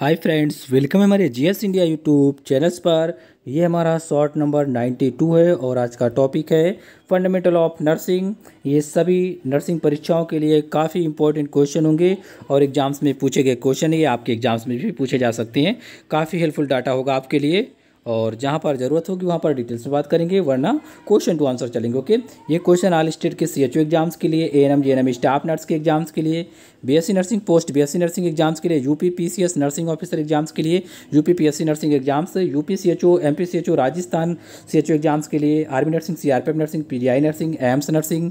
hi friends welcome है हमारे GS India YouTube channels पर ये हमारा शॉर्ट नंबर 92 है और आज का टॉपिक है फंडामेंटल ऑफ नर्सिंग ये सभी नर्सिंग परीक्षाओं के लिए काफ़ी इंपॉर्टेंट क्वेश्चन होंगे और एग्ज़ाम्स में पूछे गए क्वेश्चन ये आपके एग्ज़ाम्स में भी पूछे जा सकते हैं काफ़ी हेल्पफुल डाटा होगा आपके लिए और जहाँ पर ज़रूरत होगी वहाँ पर डिटेल्स में बात करेंगे वरना क्वेश्चन टू आंसर चलेंगे ओके ये क्वेश्चन आल स्टेट के सी एग्जाम्स के लिए ए एन स्टाफ नर्स के एग्जाम्स के लिए B nursing post B nursing exams के लिए U PCS nursing officer exams के लिए U PSC nursing exams U P C Rajasthan C exams के लिए army nursing CRPF nursing P nursing AIIMS nursing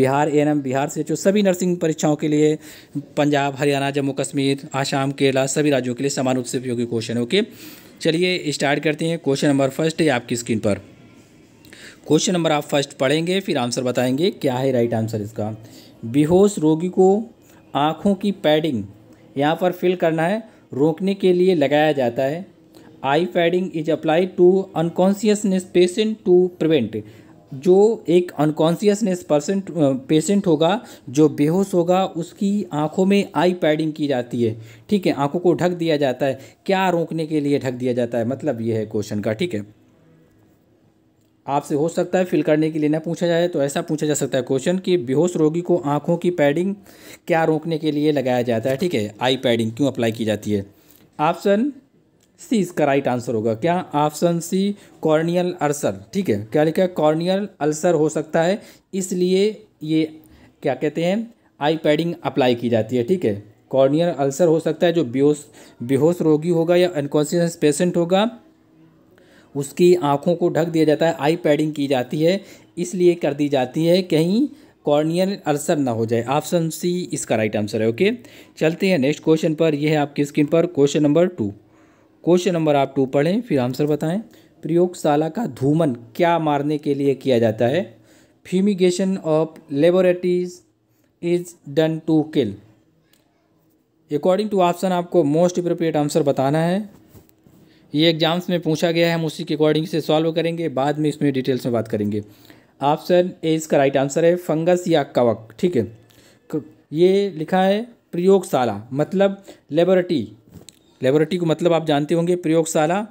Bihar A Bihar C सभी nursing परीक्षाओं के लिए पंजाब हरियाणा जम्मू कश्मीर आसाम केरला सभी राज्यों के लिए समान रूप से उपयोगी क्वेश्चन ओके चलिए स्टार्ट करते हैं क्वेश्चन नंबर फर्स्ट है आपकी स्क्रीन पर क्वेश्चन नंबर आप फर्स्ट पढ़ेंगे फिर आंसर बताएंगे क्या है राइट आंसर इसका बेहोश रोगी को आँखों की पैडिंग यहाँ पर फिल करना है रोकने के लिए लगाया जाता है eye padding is apply to unconsciousness patient to prevent जो एक अनकॉन्सियसनेस पर्सन पेशेंट होगा जो बेहोश होगा उसकी आंखों में आई पैडिंग की जाती है ठीक है आंखों को ढक दिया जाता है क्या रोकने के लिए ढक दिया जाता है मतलब ये है क्वेश्चन का ठीक है आपसे हो सकता है फिल करने के लिए ना पूछा जाए तो ऐसा पूछा जा सकता है क्वेश्चन कि बेहोश रोगी को आंखों की पैडिंग क्या रोकने के लिए लगाया जाता है ठीक है आई पैडिंग क्यों अप्लाई की जाती है ऑप्शन सी इसका राइट आंसर होगा क्या ऑप्शन सी कॉर्नियल अल्सर ठीक है क्या लिखा है कॉर्नियल अल्सर हो सकता है इसलिए ये क्या कहते हैं आई पैडिंग अप्लाई की जाती है ठीक है कॉर्नियल अल्सर हो सकता है जो बेहोश बेहोश रोगी होगा या अनकॉन्शियस पेशेंट होगा उसकी आँखों को ढक दिया जाता है आई पैडिंग की जाती है इसलिए कर दी जाती है कहीं कॉर्नियल अल्सर ना हो जाए ऑप्शन सी इसका राइट आंसर है ओके चलते हैं नेक्स्ट क्वेश्चन पर यह है आपकी स्क्रीन पर question number two question number आप टू पढ़ें फिर आंसर बताएं प्रयोगशाला का धूमन क्या मारने के लिए किया जाता है fumigation of laboratories is done to kill according to option आपको मोस्ट अप्रोप्रिएट आंसर बताना है ये एग्जाम्स में पूछा गया है हम उसी के अकॉर्डिंग से सॉल्व करेंगे बाद में इसमें डिटेल्स में बात करेंगे ऑप्शन ए इसका राइट आंसर है फंगस या कवक ठीक है ये लिखा है प्रयोगशाला मतलब लेबोरेटरी लेबोरेटरी को मतलब आप जानते होंगे प्रयोगशाला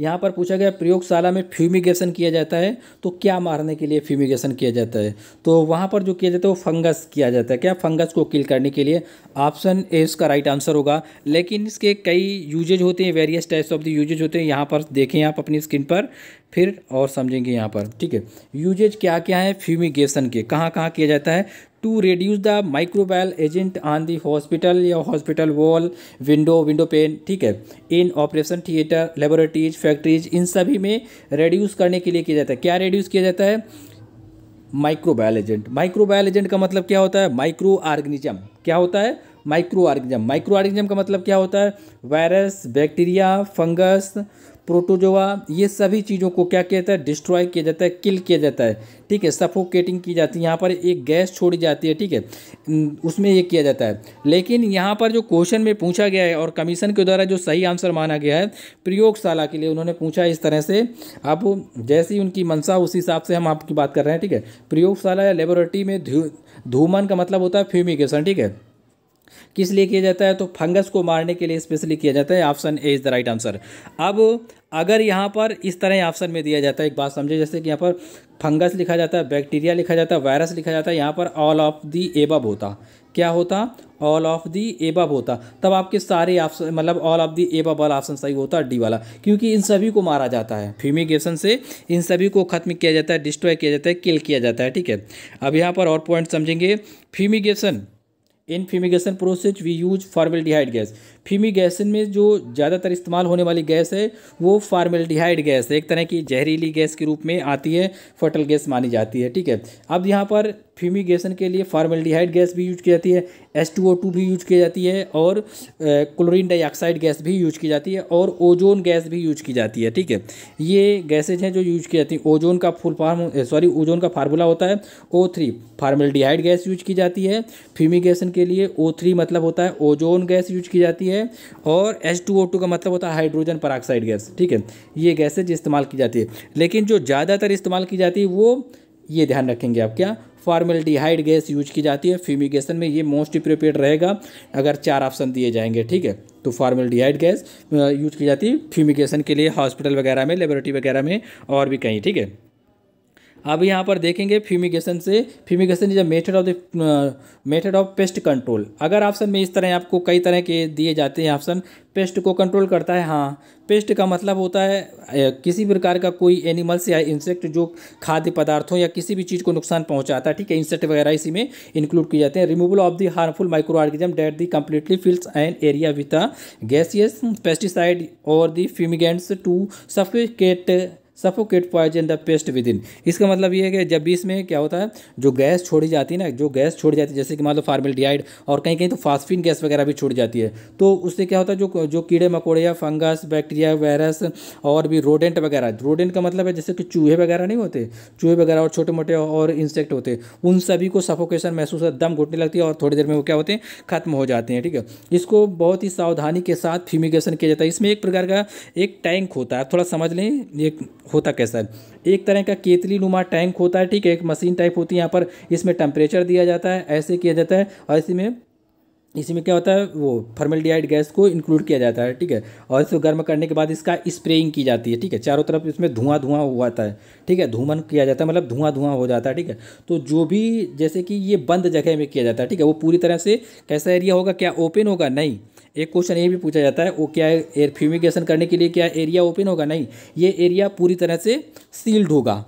यहाँ पर पूछा गया प्रयोगशाला में फ्यूमिगेशन किया जाता है तो क्या मारने के लिए फ्यूमिगेशन किया जाता है तो वहाँ पर जो किया जाता है वो फंगस किया जाता है क्या फंगस को किल करने के लिए ऑप्शन ए इसका राइट आंसर होगा लेकिन इसके कई यूजेज होते हैं various types of the usages होते हैं यहाँ पर देखें आप अपनी स्क्रीन पर फिर और समझेंगे यहाँ पर ठीक है यूजेज क्या क्या है फ्यूमिगेशन के कहाँ कहाँ किया जाता है to reduce the microbial agent on the hospital या hospital wall window window pane ठीक है in operation theatre laboratories factories in सभी में रेड्यूस करने के लिए किया जाता है क्या रेड्यूस किया जाता है माइक्रोबायल एजेंट माइक्रोबायल एजेंट का मतलब क्या होता है माइक्रो ऑर्गेनिज्म क्या होता है माइक्रो ऑर्गेनिज्म माइक्रो ऑर्गेनिज्म का मतलब क्या होता है वायरस बैक्टीरिया फंगस प्रोटोजोआ ये सभी चीज़ों को क्या किया जाता है डिस्ट्रॉय किया जाता है किल किया जाता है ठीक है सफोकेटिंग की जाती है यहाँ पर एक गैस छोड़ी जाती है ठीक है उसमें ये किया जाता है लेकिन यहाँ पर जो क्वेश्चन में पूछा गया है और कमीशन के द्वारा जो सही आंसर माना गया है प्रयोगशाला के लिए उन्होंने पूछा इस तरह से आप जैसी उनकी मनसा उसी हिसाब से हम आपकी बात कर रहे हैं ठीक है प्रयोगशाला या लेबोरेटरी में धूमन का मतलब होता है फ्यूमिकेशन ठीक है किस लिए किया जाता है तो फंगस को मारने के लिए स्पेशली किया जाता है option A is the right answer अब अगर यहाँ पर इस तरह ऑप्शन में दिया जाता है एक बात समझे जैसे कि यहाँ पर फंगस लिखा जाता है बैक्टीरिया लिखा जाता है वायरस लिखा जाता है यहाँ पर ऑल ऑफ दी एबब होता क्या होता ऑल ऑफ दी एबब होता तब आपके सारे ऑप्शन मतलब ऑल ऑफ दी एबब वाला ऑप्शन सही होता है डी वाला क्योंकि इन सभी को मारा जाता है फ्यूमिगेशन से इन सभी को खत्म किया जाता है डिस्ट्रॉय किया जाता है किल किया जाता है ठीक है अब यहाँ पर और पॉइंट समझेंगे fumigation in fumigation process we use formaldehyde gas fumigation में जो ज़्यादातर इस्तेमाल होने वाली गैस है वो फार्मेल्टीहाइड गैस है एक तरह की जहरीली गैस के रूप में आती है फर्टल गैस मानी जाती है ठीक है अब यहाँ पर गैसन के लिए फार्मेल्टीहाइड गैस भी यूज की जाती है एस टू ओ टू भी यूज की जाती है और क्लोरीन डाइऑक्साइड गैस भी यूज की जाती है और ओजोन गैस भी यूज की जाती है ठीक है ये गैसेज हैं जो यूज की जाती हैं ओजोन का फुल फार्म सॉरी ओजोन का फार्मूला होता है O three formaldehyde gas use की जाती है गैसन के लिए ओ थ्री मतलब होता है ओजोन गैस यूज की जाती है है और एच टू ओ टू का मतलब होता है हाइड्रोजन पराक्साइड गैस ठीक है ये गैसेज इस्तेमाल की जाती है लेकिन जो ज़्यादातर इस्तेमाल की जाती है वो ये ध्यान रखेंगे आप क्या फॉर्मेलिटीहाइड गैस यूज की जाती है फ्यूमिगेशन में ये मोस्ट प्रिपेयर रहेगा अगर चार ऑप्शन दिए जाएंगे ठीक है तो फॉर्मेलिटीहाइड गैस यूज की जाती है फ्यूमिगेशन के लिए हॉस्पिटल वगैरह में लेबोरेटरी वगैरह में और भी कहीं ठीक है अब यहाँ पर देखेंगे फ्यूमिगेशन से fumigation is a method of the method of pest control अगर ऑप्शन में इस तरह आपको कई तरह के दिए जाते हैं ऑप्शन पेस्ट को कंट्रोल करता है हाँ पेस्ट का मतलब होता है किसी प्रकार का कोई एनिमल्स या इंसेक्ट जो खाद्य पदार्थों या किसी भी चीज़ को नुकसान पहुंचाता है ठीक है इंसेक्ट वगैरह इसी में इंक्लूड किए जाते हैं removal of the harmful micro organism that the completely fills an area with a gaseous pesticide और the fumigants to suffocate suffocate poison the pest within इसका मतलब ये है कि जब भी इसमें क्या होता है जो गैस छोड़ी जाती है ना जो गैस छोड़ी जाती है जैसे कि मान लो फार्मेलिडिहाइड और कहीं कहीं तो फास्फिन गैस वगैरह भी छोड़ जाती है तो उससे क्या होता है जो जो कीड़े मकोड़े या फंगस बैक्टीरिया वायरस और भी रोडेंट वगैरह रोडेंट का मतलब है जैसे कि चूहे वगैरह नहीं होते चूहे वगैरह और छोटे मोटे और इंसेक्ट होते उन सभी को सफोकेशन महसूस दम घुटने लगती है और थोड़ी देर में वो क्या होते हैं खत्म हो जाते हैं ठीक है इसको बहुत ही सावधानी के साथ फ्यूमिगेशन किया जाता है इसमें एक प्रकार का एक टैंक होता है थोड़ा समझ लें एक होता कैसा है एक तरह का केतली नुमा टैंक होता है ठीक है एक मशीन टाइप होती है यहाँ पर इसमें टेम्परेचर दिया जाता है ऐसे किया जाता है और इसी में इसी में क्या होता है वो फर्मल गैस को इंक्लूड किया जाता है ठीक है और इसको गर्म करने के बाद इसका स्प्रेइंग की जाती है ठीक है चारों तरफ इसमें धुआं धुआं हुआ जाता है ठीक है धूमन किया जाता है मतलब धुआं धुआं हो जाता है ठीक है तो जो भी जैसे कि ये बंद जगह में किया जाता है ठीक है वो पूरी तरह से कैसा एरिया होगा क्या ओपन होगा नहीं एक क्वेश्चन ये भी पूछा जाता है वो क्या एयर फ्यूमिगेशन करने के लिए क्या एरिया ओपन होगा नहीं ये एरिया पूरी तरह से सील्ड होगा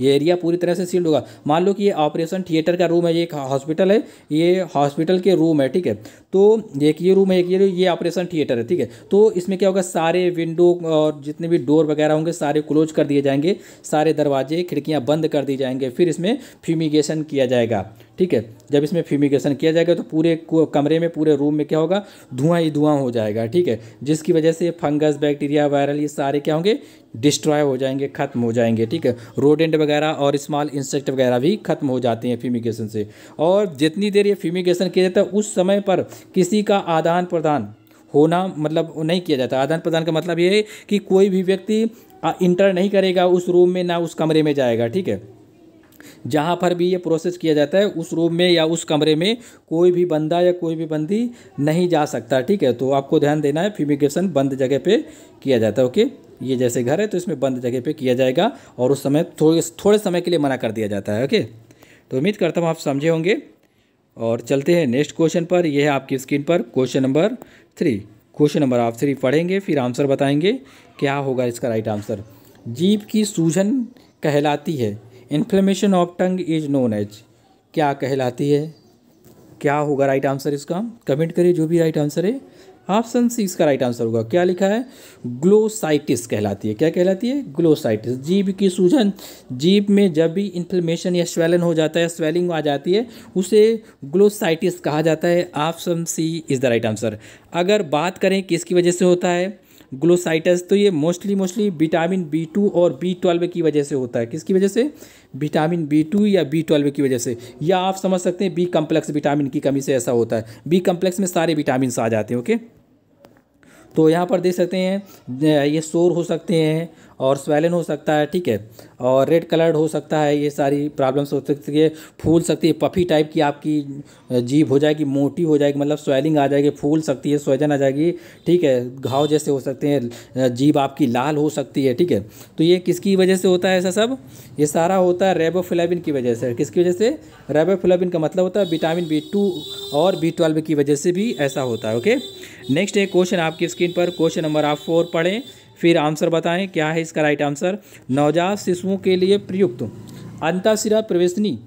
ये एरिया पूरी तरह से सील्ड होगा मान लो कि ये ऑपरेशन थिएटर का रूम है ये एक हॉस्पिटल है ये हॉस्पिटल के रूम है ठीक है तो एक ये रूम है एक ये ये ऑपरेशन थिएटर है ठीक है तो इसमें क्या होगा सारे विंडो और जितने भी डोर वगैरह होंगे सारे क्लोज कर दिए जाएंगे सारे दरवाजे खिड़कियाँ बंद कर दिए जाएंगे फिर इसमें फ्यूमिगेशन किया जाएगा ठीक है जब इसमें फ्यूमिगेशन किया जाएगा तो पूरे कमरे में पूरे रूम में क्या होगा धुआं ही धुआं हो जाएगा ठीक है जिसकी वजह से फंगस बैक्टीरिया वायरल ये सारे क्या होंगे डिस्ट्रॉय हो जाएंगे ख़त्म हो जाएंगे ठीक है रोडेंट वगैरह और स्मॉल इंसेक्ट वगैरह भी ख़त्म हो जाते हैं फ्यूमिगेशन से और जितनी देर ये फ्यूमिगेशन किया जाता है उस समय पर किसी का आदान प्रदान होना मतलब नहीं किया जाता आदान प्रदान का मतलब ये है कि कोई भी व्यक्ति इंटर नहीं करेगा उस रूम में ना उस कमरे में जाएगा ठीक है जहाँ पर भी ये प्रोसेस किया जाता है उस रूम में या उस कमरे में कोई भी बंदा या कोई भी बंदी नहीं जा सकता ठीक है तो आपको ध्यान देना है फ्यूमिगेशन बंद जगह पे किया जाता है ओके ये जैसे घर है तो इसमें बंद जगह पे किया जाएगा और उस समय थोड़े थोड़े समय के लिए मना कर दिया जाता है ओके तो उम्मीद करता हूँ आप समझे होंगे और चलते हैं नेक्स्ट क्वेश्चन पर यह है आपकी स्क्रीन पर question number three question number आप थ्री पढ़ेंगे फिर आंसर बताएंगे क्या होगा इसका राइट आंसर जीप की सूझन कहलाती है inflammation of tongue is known as क्या कहलाती है क्या होगा राइट आंसर इसका कमेंट करिए जो भी राइट आंसर है ऑप्शन सी इसका राइट आंसर होगा क्या लिखा है ग्लोसाइटिस कहलाती है क्या कहलाती है ग्लोसाइटिस जीभ की सूजन जीभ में जब भी इन्फ्लेमेशन या स्वेलन हो जाता है स्वेलिंग आ जाती है उसे ग्लोसाइटिस कहा जाता है option C is the right answer अगर बात करें किसकी वजह से होता है ग्लोसाइटस तो ये mostly mostly vitamin B two और बी ट्वेल्व की वजह से होता है किसकी वजह से विटामिन बी टू या बी ट्वेल्व की वजह से या आप समझ सकते हैं बी कम्प्लेक्स विटामिन की कमी से ऐसा होता है बी कम्प्लेक्स में सारे विटामिन आ जाते हैं ओके तो यहाँ पर देख सकते हैं ये शोर हो सकते हैं और स्वेलन हो सकता है ठीक है और रेड कलर्ड हो सकता है ये सारी प्रॉब्लम्स हो सकती है फूल सकती है पफी टाइप की आपकी जीभ हो जाएगी मोटी हो जाएगी मतलब स्वेलिंग आ जाएगी फूल सकती है स्वेजन आ जाएगी ठीक है घाव जैसे हो सकते हैं जीभ आपकी लाल हो सकती है ठीक है तो ये किसकी वजह से होता है ऐसा सब ये सारा होता है रेबोफिलाबिन की वजह से किसकी वजह से रेबोफिलाबिन का मतलब होता है विटामिन बी टू और बी ट्वेल्व की वजह से भी ऐसा होता है ओके नेक्स्ट एक क्वेश्चन आपकी स्क्रीन पर क्वेश्चन नंबर आप फोर पढ़ें फिर आंसर बताएं क्या है इसका राइट आंसर नवजात शिशुओं के लिए प्रयुक्त अंताशिरा प्रवेशनी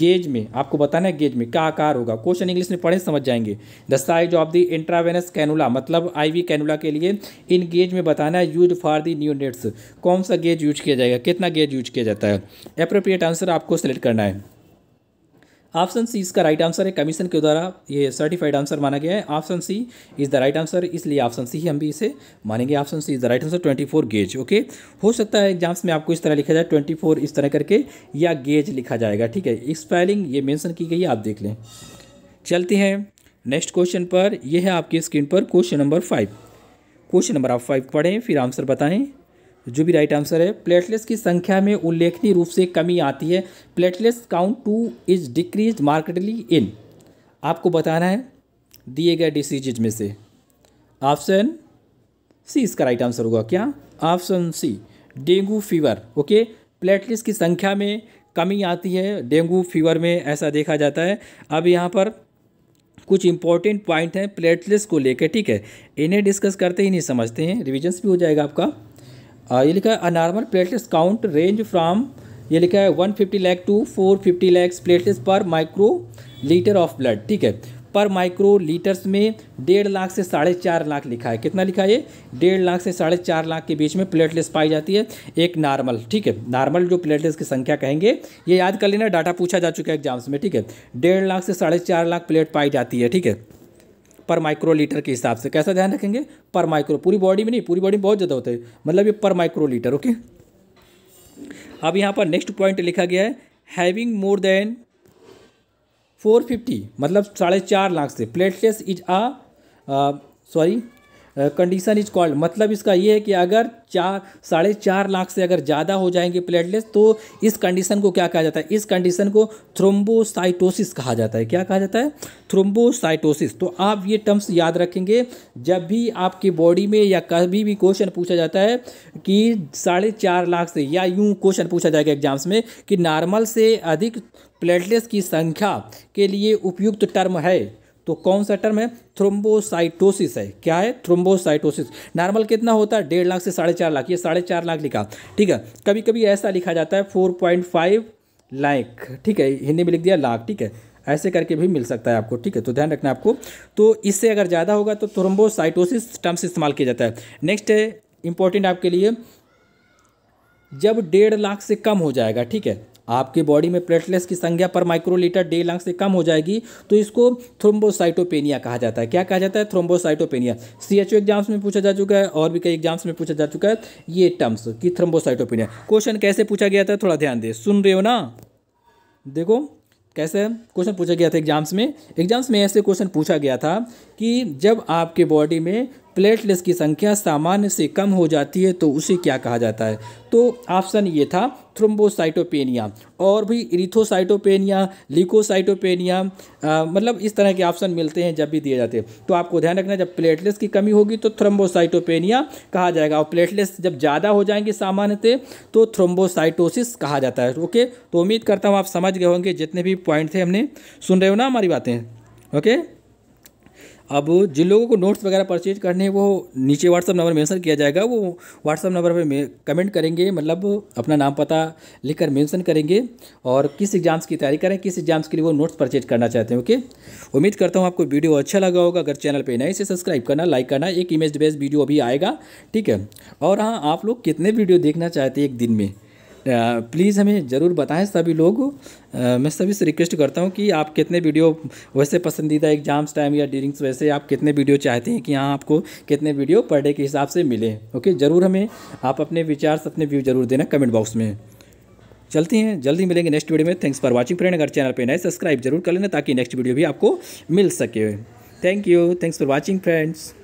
गेज में आपको बताना है गेज में क्या आकार होगा क्वेश्चन इंग्लिश में पढ़े समझ जाएंगे the size of the intravenous cannula मतलब आईवी कैनुला के लिए इन गेज में बताना है use for the neonates कौन सा गेज यूज किया जाएगा कितना गेज यूज किया जाता है अप्रोप्रिएट आंसर आपको सेलेक्ट करना है ऑप्शन सी इसका राइट आंसर है कमीशन के द्वारा ये सर्टिफाइड आंसर माना गया है option C is the right answer इसलिए ऑप्शन सी ही हम भी इसे मानेंगे option C is the right answer twenty four gauge okay हो सकता है एग्जाम्स में आपको इस तरह लिखा जाए ट्वेंटी फोर इस तरह करके या गेज लिखा जाएगा ठीक है स्पेलिंग ये मैंसन की गई आप देख लें चलते हैं नेक्स्ट क्वेश्चन पर यह है आपकी स्क्रीन पर question number five question number आप फाइव पढ़ें फिर आंसर बताएं जो भी राइट आंसर है प्लेटलेट्स की संख्या में उल्लेखनीय रूप से कमी आती है platelets count to is decrease markedly in आपको बताना है दिए गए डिसीज में से ऑप्शन सी इसका राइट आंसर होगा क्या option C dengue fever okay platelets की संख्या में कमी आती है डेंगू फीवर में ऐसा देखा जाता है अब यहाँ पर कुछ इंपॉर्टेंट पॉइंट हैं प्लेटलेट्स को लेकर ठीक है इन्हें डिस्कस करते ही नहीं समझते हैं रिविजन्स भी हो जाएगा आपका ये लिखा है abnormal platelets count range from ये लिखा है one fifty lakh to four fifty lakhs platelets per micro litre of blood ठीक है पर माइक्रो लीटर्स में डेढ़ लाख से साढ़े चार लाख लिखा है कितना लिखा है ये डेढ़ लाख से साढ़े चार लाख के बीच में प्लेटलेट्स पाई जाती है एक नॉर्मल ठीक है नॉर्मल जो प्लेटलेट्स की संख्या कहेंगे ये याद कर लेना डाटा पूछा जा चुका है एग्जाम्स में ठीक है डेढ़ लाख से साढ़े चार लाख प्लेट पाई जाती है ठीक है पर माइक्रो लीटर के हिसाब से कैसा ध्यान रखेंगे पर माइक्रो पूरी बॉडी में नहीं पूरी बॉडी में बहुत ज़्यादा होता है मतलब ये पर माइक्रो लीटर ओके अब यहाँ पर नेक्स्ट पॉइंट लिखा गया है having more than four fifty मतलब साढ़े चार लाख से platelets is uh sorry condition is called मतलब इसका ये है कि अगर चार साढ़े चार लाख से अगर ज़्यादा हो जाएंगे प्लेटलेट्स तो इस कंडीशन को क्या कहा जाता है इस कंडीशन को थ्रोम्बोसाइटोसिस कहा जाता है क्या कहा जाता है थ्रोम्बोसाइटोसिस तो आप ये टर्म्स याद रखेंगे जब भी आपकी बॉडी में या कभी भी क्वेश्चन पूछा जाता है कि साढ़े चार लाख से या यूँ क्वेश्चन पूछा जाएगा एग्जाम्स में कि नॉर्मल से अधिक प्लेटलेट्स की संख्या के लिए उपयुक्त टर्म है तो कौन सा टर्म है थ्रोम्बोसाइटोसिस है क्या है थ्रोम्बोसाइटोसिस नॉर्मल कितना होता है डेढ़ लाख से साढ़े चार लाख ये साढ़े चार लाख लिखा ठीक है कभी कभी ऐसा लिखा जाता है फोर पॉइंट फाइव लाख ठीक है हिंदी में लिख दिया लाख ठीक है ऐसे करके भी मिल सकता है आपको ठीक है तो ध्यान रखना आपको तो इससे अगर ज़्यादा होगा तो थ्रोम्बोसाइटोसिस टर्म्स इस्तेमाल किया जाता है नेक्स्ट है इंपॉर्टेंट आपके लिए जब डेढ़ लाख से कम हो जाएगा ठीक है आपके बॉडी में प्लेटलेट्स की संख्या पर माइक्रोलीटर डे लंग से कम हो जाएगी तो इसको थ्रोम्बोसाइटोपेनिया कहा जाता है क्या कहा जाता है थ्रोम्बोसाइटोपेनिया सी एच एग्जाम्स में पूछा जा चुका है और भी कई एग्जाम्स में पूछा जा चुका है ये टर्म्स की थ्रोम्बोसाइटोपेनिया क्वेश्चन कैसे पूछा गया था थोड़ा ध्यान दे सुन रहे हो ना देखो कैसे क्वेश्चन पूछा गया था एग्जाम्स में एग्जाम्स में ऐसे क्वेश्चन पूछा गया था कि जब आपके बॉडी में प्लेटलेट्स की संख्या सामान्य से कम हो जाती है तो उसे क्या कहा जाता है तो ऑप्शन ये था थ्रोम्बोसाइटोपेनिया और भी इरिथोसाइटोपेनिया लिकोसाइटोपेनिया मतलब इस तरह के ऑप्शन मिलते हैं जब भी दिए जाते हैं तो आपको ध्यान रखना जब प्लेटलेट्स की कमी होगी तो थ्रोम्बोसाइटोपेनिया कहा जाएगा और प्लेटलेट्स जब ज़्यादा हो जाएंगे सामान्यतः तो थ्रोम्बोसाइटोसिस कहा जाता है ओके तो उम्मीद करता हूँ आप समझ गए होंगे जितने भी पॉइंट थे हमने सुन रहे हो ना हमारी बातें ओके अब जिन लोगों को नोट्स वगैरह परचेज करने हैं वो नीचे व्हाट्सअप नंबर मेंशन किया जाएगा वो व्हाट्सअप नंबर पर कमेंट करेंगे मतलब अपना नाम पता लिखकर मेंशन करेंगे और किस एग्ज़ाम्स की तैयारी करें किस एग्ज़ाम्स के लिए वो नोट्स परचेज करना चाहते हैं ओके उम्मीद करता हूँ आपको वीडियो अच्छा लगा होगा अगर चैनल पर नए से सब्सक्राइब करना लाइक करना एक इमेज बेस्ड वीडियो अभी आएगा ठीक है और हाँ आप लोग कितने वीडियो देखना चाहते हैं एक दिन में प्लीज़ हमें ज़रूर बताएं सभी लोग मैं सभी से रिक्वेस्ट करता हूँ कि आप कितने वीडियो वैसे पसंदीदा एग्जाम्स टाइम या डीरिंग्स वैसे आप कितने वीडियो चाहते हैं कि हाँ आपको कितने वीडियो पर डे के हिसाब से मिले ओके ज़रूर हमें आप अपने विचार अपने व्यू ज़रूर देना कमेंट बॉक्स में चलती हैं जल्दी मिलेंगे नेक्स्ट वीडियो में थैंक्स फॉर वॉचिंग फ्रेंड अगर चैनल पर नए सब्सक्राइब जरूर कर लेना ताकि नेक्स्ट वीडियो भी आपको मिल सके thank you thanks for watching friends